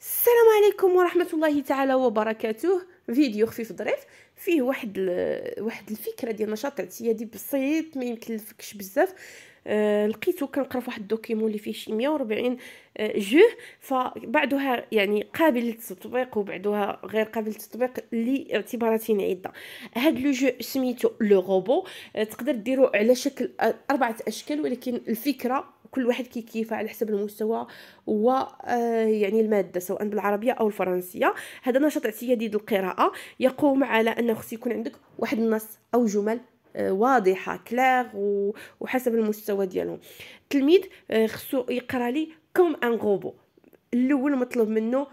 السلام عليكم ورحمة الله تعالى وبركاته فيديو خفيف ظريف فيه واحد ال... واحد الفكرة ديال نشاط اعتيادي بسيط ما يمكنلكش بزاف أه لقيتو كنقرا في واحد الدوكيمون اللي فيه شي 140 أه جوه فبعدها يعني قابل للتطبيق وبعدها غير قابل للتطبيق لاعتبارات عده هاد لو جو سميتو لو روبو أه تقدر ديرو على شكل اربعه اشكال ولكن الفكره كل واحد كيكيفه على حسب المستوى و آه، يعني الماده سواء بالعربيه او الفرنسيه هذا نشاط اعتيادي القراءه يقوم على انه خص يكون عندك واحد النص او جمل آه، واضحه كلاغ وحسب المستوى ديالهم التلميذ آه، خصو يقرا لي كوم ان غوبو الاول مطلوب منه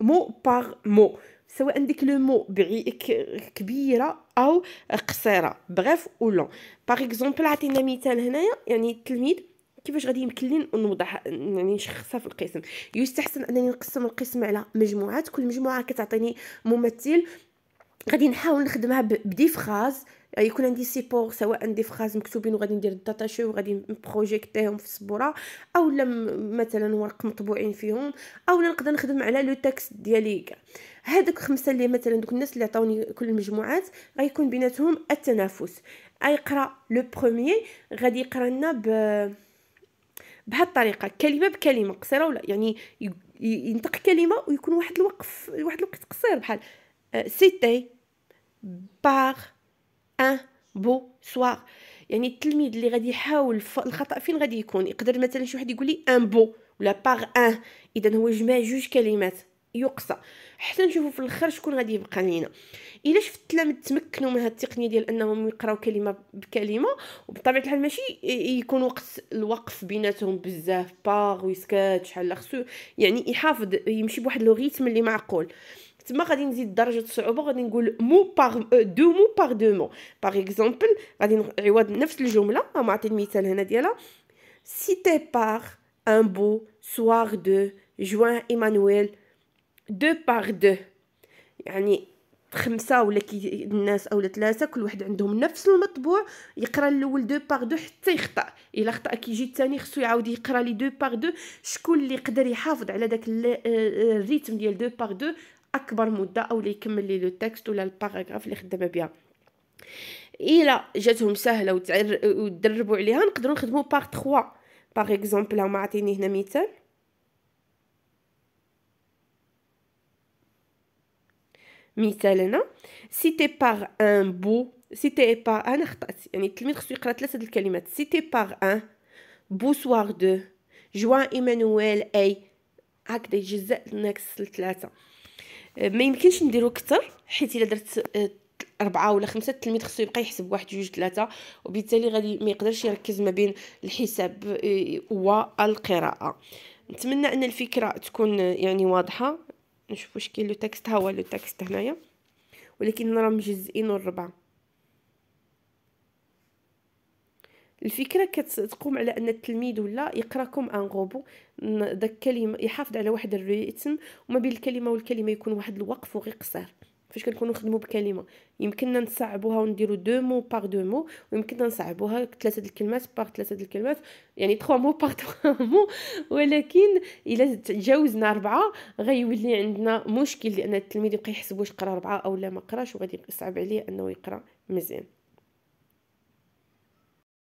مو باغ مو سواء عندك لو مو بعيك كبيره او قصيره بغيف او لون باغ اكزومبل عطينا مثال هنايا يعني التلميذ كيفاش غادي يمكن لي نوضح يعني نشخصها في القسم يستحسن انني نقسم القسم على مجموعات كل مجموعه كتعطيني ممثل غادي نحاول نخدمها بدي فراز آه، يكون عندي سيبور سواء دي فراز مكتوبين وغادي ندير الداتاشي وغادي نبروجيكتيهم في السبوره او لم مثلا ورق مطبوعين فيهم او نقدر نخدم على لو تكست ديالي هذوك خمسه اللي مثلا دوك الناس اللي عطاوني كل المجموعات غيكون بيناتهم التنافس غيقرا لو بروميي غادي يقرا لنا ب بهاد الطريقه كلمه بكلمه قصيره ولا يعني ينطق كلمه ويكون واحد الوقف واحد الوقت قصير بحال آه، سيتي باغ ان بو سوار يعني التلميذ اللي غادي يحاول الخطا فين غادي يكون يقدر مثلا شي واحد يقول لي ان بو ولا باغ ان اذا هو جمع جوج كلمات يقصى حتى نشوفوا في الاخر شكون غادي يبقى لينا الا شفت التلاميذ تمكنوا من هذه التقنيه ديال انهم يقراو كلمه بكلمه وبطبيعه الحال ماشي يكون وقت الوقف بيناتهم بزاف باغ ويسكات شحال خصو يعني يحافظ يمشي بواحد لو ريتم اللي معقول تما غادي نزيد درجه الصعوبه غادي نقول مو باغ دو مو باغ دو مو باغ اكزومبل غادي عوض نفس الجمله ما عطي المثال هنا ديالها سيتي باغ ان بو سوار دو جوان ايمانويل دو باغ دو يعني خمسه ولا كي الناس اولا ثلاثه كل واحد عندهم نفس المطبوع يقرا الاول دو باغ دو حتى يخطا الا خطا كيجي الثاني خصو يعاود يقرا لي دو باغ دو شكون اللي يقدر يحافظ على داك آه، آه، الريتم ديال دو باغ دو اكبر مده او اللي يكمل لي لو تكست ولا الباراغراف اللي خدامه بها الا جاتهم سهله وتدربوا عليها نقدروا نخدموا بار 3 باغ اكزومبل هما عاطيني هنا مثال مثال هنا سيتي باغ ان بو سيتي باغ انا خطات يعني التلميذ خصو يقرا ثلاثه الكلمات سيتي باغ ان سوار دو جوان ايمانويل اي هكذا يجزأ ناقص ثلاثه ما يمكنش نديرو كتر حيت الا درت آه، أربعة ولا خمسة التلميذ خصو يبقى يحسب واحد جوج ثلاثة وبالتالي غادي ما يقدرش يركز ما بين الحساب آه، والقراءة نتمنى ان الفكرة تكون آه، يعني واضحة نشوف واش كاين لو تكست ها هو لو تكست هنايا ولكن راه مجزئين الربعة الفكره كتقوم على ان التلميذ ولا يقرا كوم ان روبو داك كلمه يحافظ على واحد الريتم وما بين الكلمه والكلمه يكون واحد الوقف وغير قصير فاش كنكونوا نخدموا بكلمه يمكننا نصعبوها ونديروا دو مو بار دو مو ويمكننا نصعبوها ثلاثه الكلمات بار ثلاثه الكلمات يعني 3 مو بار 3 مو ولكن الا تجاوزنا اربعه غيولي عندنا مشكل لان التلميذ يبقى يحسب واش قرا اربعه او لا ما قراش وغادي يصعب عليه انه يقرا مزيان